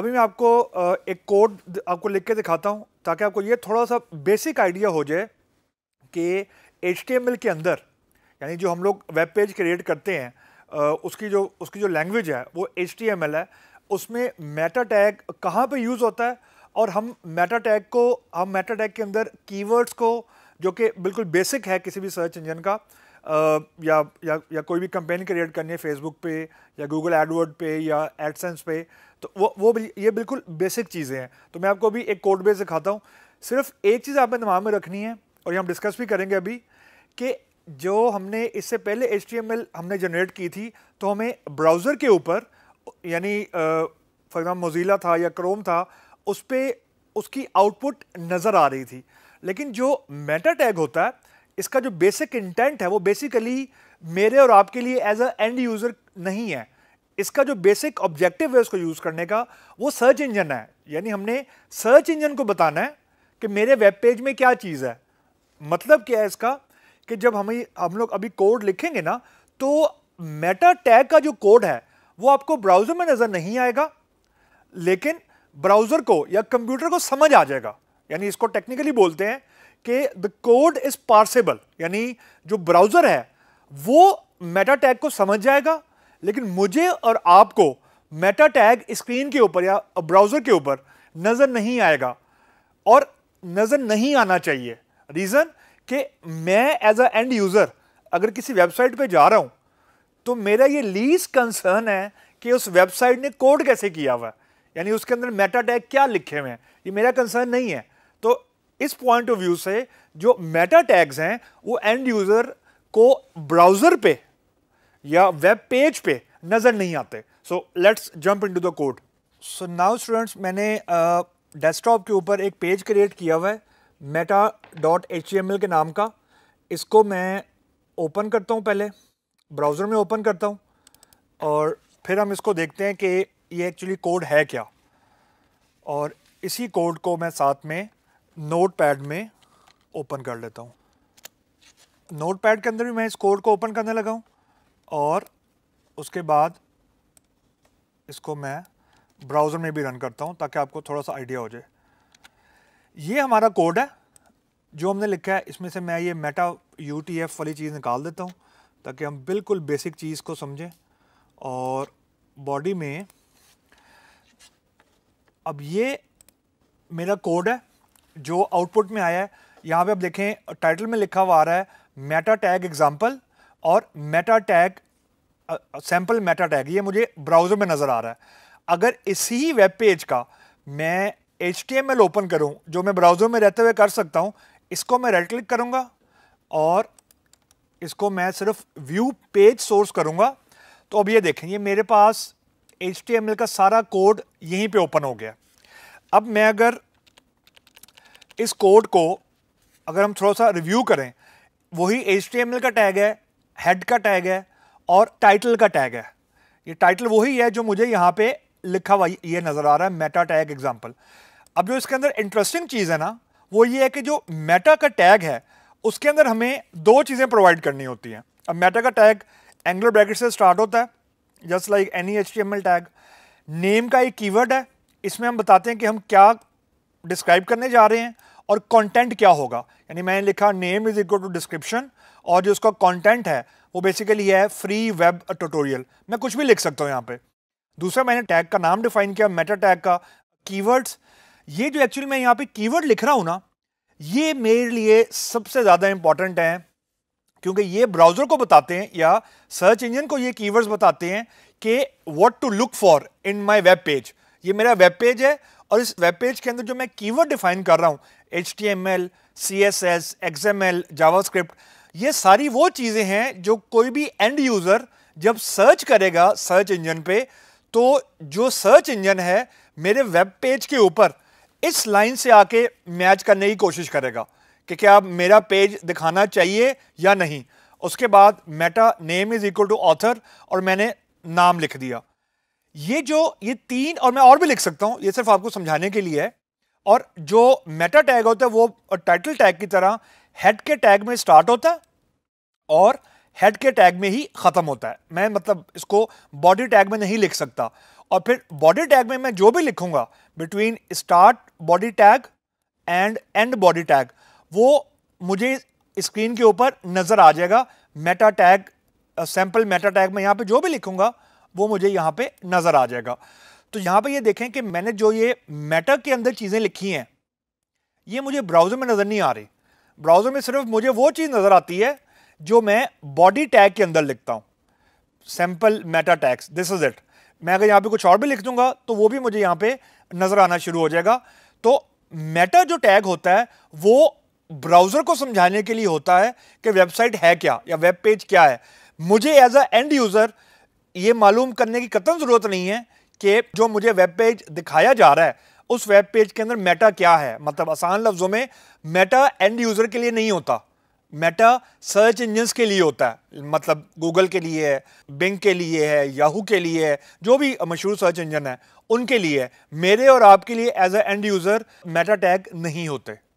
अभी मैं आपको एक कोड आपको लिख के दिखाता हूँ ताकि आपको ये थोड़ा सा बेसिक आइडिया हो जाए कि एच के अंदर यानी जो हम लोग वेब पेज क्रिएट करते हैं उसकी जो उसकी जो लैंग्वेज है वो एच है उसमें मेटा टैग कहाँ पे यूज़ होता है और हम मेटा टैग को हम मेटा टैग के अंदर कीवर्ड्स को जो कि बिल्कुल बेसिक है किसी भी सर्च इंजन का या या या कोई भी कंपेन क्रिएट करनी है फेसबुक पे या गूगल एडवर्ड पे या एडसेंस पे तो वो वो ये बिल्कुल बेसिक चीज़ें हैं तो मैं आपको अभी एक कोड बेस दिखाता हूँ सिर्फ एक चीज़ आपने दिमाग में रखनी है और ये हम डिस्कस भी करेंगे अभी कि जो हमने इससे पहले एच हमने जनरेट की थी तो हमें ब्राउज़र के ऊपर यानी फॉर एग्जाम्पल मोजीला था या क्रोम था उस पर उसकी आउटपुट नज़र आ रही थी लेकिन जो मेटा टैग होता है इसका जो बेसिक इंटेंट है वो बेसिकली मेरे और आपके लिए एज अ एंड यूज़र नहीं है इसका जो बेसिक ऑब्जेक्टिव है उसको यूज़ करने का वो सर्च इंजन है यानी हमने सर्च इंजन को बताना है कि मेरे वेब पेज में क्या चीज़ है मतलब क्या है इसका कि जब हम हम लोग अभी कोड लिखेंगे ना तो मेटा टैग का जो कोड है वो आपको ब्राउज़र में नज़र नहीं आएगा लेकिन ब्राउज़र को या कंप्यूटर को समझ आ जाएगा यानी इसको टेक्निकली बोलते हैं कि द कोड इज पार्सेबल यानी जो ब्राउज़र है वो मेटा टैग को समझ जाएगा लेकिन मुझे और आपको मेटा टैग स्क्रीन के ऊपर या ब्राउज़र के ऊपर नज़र नहीं आएगा और नज़र नहीं आना चाहिए रीज़न कि मैं एज अ एंड यूज़र अगर किसी वेबसाइट पे जा रहा हूं तो मेरा ये लीज कंसर्न है कि उस वेबसाइट ने कोड कैसे किया हुआ है यानी उसके अंदर मेटा टैग क्या लिखे हुए हैं ये मेरा कंसर्न नहीं है तो इस पॉइंट ऑफ व्यू से जो मेटा टैग्स हैं वो एंड यूज़र को ब्राउज़र पे या वेब पेज पे नज़र नहीं आते so let's jump into the code so now students मैंने डेस्कटॉप uh, के ऊपर एक पेज क्रिएट किया हुआ है मेटा डॉट एच के नाम का इसको मैं ओपन करता हूँ पहले ब्राउज़र में ओपन करता हूँ और फिर हम इसको देखते हैं कि ये एक्चुअली कोड है क्या और इसी कोड को मैं साथ में नोटपैड में ओपन कर लेता हूँ नोटपैड के अंदर भी मैं इस कोड को ओपन करने लगा हूँ और उसके बाद इसको मैं ब्राउज़र में भी रन करता हूँ ताकि आपको थोड़ा सा आइडिया हो जाए ये हमारा कोड है जो हमने लिखा है इसमें से मैं ये मेटा यू वाली चीज़ निकाल देता हूँ ताकि हम बिल्कुल बेसिक चीज़ को समझें और बॉडी में अब ये मेरा कोड है जो आउटपुट में आया है यहाँ पे आप देखें टाइटल में लिखा हुआ आ रहा है मेटा टैग एग्जाम्पल और meta tag sample meta tag ये मुझे ब्राउज़र में नज़र आ रहा है अगर इसी ही वेब पेज का मैं एच ओपन करूँ जो मैं ब्राउज़र में रहते हुए कर सकता हूँ इसको मैं राइट क्लिक करूँगा और इसको मैं सिर्फ व्यू पेज सोर्स करूँगा तो अब ये देखें ये मेरे पास एच का सारा कोड यहीं पे ओपन हो गया अब मैं अगर इस कोड को अगर हम थोड़ा सा रिव्यू करें वही एच का टैग है हेड का टैग है और टाइटल का टैग है ये टाइटल वही है जो मुझे यहाँ पे लिखा हुआ ये नज़र आ रहा है मेटा टैग एग्जाम्पल अब जो इसके अंदर इंटरेस्टिंग चीज़ है ना वो ये है कि जो मेटा का टैग है उसके अंदर हमें दो चीज़ें प्रोवाइड करनी होती हैं अब मेटा का टैग एंगुलर ब्रैकेट से स्टार्ट होता है just like any H tag name का एक कीवर्ड है इसमें हम बताते हैं कि हम क्या डिस्क्राइब करने जा रहे हैं और कंटेंट क्या होगा यानी मैंने लिखा name is equal to description और जो उसका कंटेंट है वो बेसिकली है फ्री वेब ट्यूटोरियल मैं कुछ भी लिख सकता हूँ यहाँ पे दूसरा मैंने टैग का नाम डिफाइन किया मेटा टैग का कीवर्ड्स ये जो एक्चुअली मैं यहाँ पे कीवर्ड लिख रहा हूँ ना ये मेरे लिए सबसे ज़्यादा इंपॉर्टेंट हैं क्योंकि ये ब्राउज़र को बताते हैं या सर्च इंजन को ये कीवर्ड्स बताते हैं कि what to look for in my web page ये मेरा वेब पेज है और इस वेब पेज के अंदर जो मैं कीवर्ड डिफाइन कर रहा हूँ H T M L C S S X M L JavaScript ये सारी वो चीज़ें हैं जो कोई भी एंड यूज़र जब सर्च करेगा सर्च इंजन पे तो जो सर्च इंजन है मेरे वेब पेज के ऊपर इस लाइन से आके मैच करने की कोशिश करेगा कि क्या मेरा पेज दिखाना चाहिए या नहीं उसके बाद meta name is equal to author और मैंने नाम लिख दिया ये जो ये तीन और मैं और भी लिख सकता हूं ये सिर्फ आपको समझाने के लिए है और जो मेटा टैग होता है वो टाइटल टैग की तरह हेड के टैग में स्टार्ट होता है और हेड के टैग में ही ख़त्म होता है मैं मतलब इसको बॉडी टैग में नहीं लिख सकता और फिर बॉडी टैग में मैं जो भी लिखूंगा between start body tag end end body tag वो मुझे स्क्रीन के ऊपर नज़र आ जाएगा meta tag sample meta tag में यहाँ पे जो भी लिखूंगा वो मुझे यहाँ पे नज़र आ जाएगा तो यहाँ पे ये देखें कि मैंने जो ये मैटर के अंदर चीज़ें लिखी हैं ये मुझे ब्राउज़र में नज़र नहीं आ रही ब्राउज़र में सिर्फ मुझे वो चीज़ नज़र आती है जो मैं बॉडी टैग के अंदर लिखता हूँ sample meta tags this is it मैं अगर यहाँ पे कुछ और भी लिख दूंगा तो वो भी मुझे यहाँ पे नज़र आना शुरू हो जाएगा तो मेटा जो टैग होता है वो ब्राउज़र को समझाने के लिए होता है कि वेबसाइट है क्या या वेब पेज क्या है मुझे एज अ एंड यूज़र ये मालूम करने की कतन ज़रूरत नहीं है कि जो मुझे वेब पेज दिखाया जा रहा है उस वेब पेज के अंदर मेटा क्या है मतलब आसान लफ्ज़ों में मेटा एंड यूज़र के लिए नहीं होता मेटा सर्च इंजन्स के लिए होता है मतलब गूगल के लिए है बिंग के लिए है याहू के लिए है जो भी मशहूर सर्च इंजन है उनके लिए है मेरे और आपके लिए as a end user meta tag नहीं होते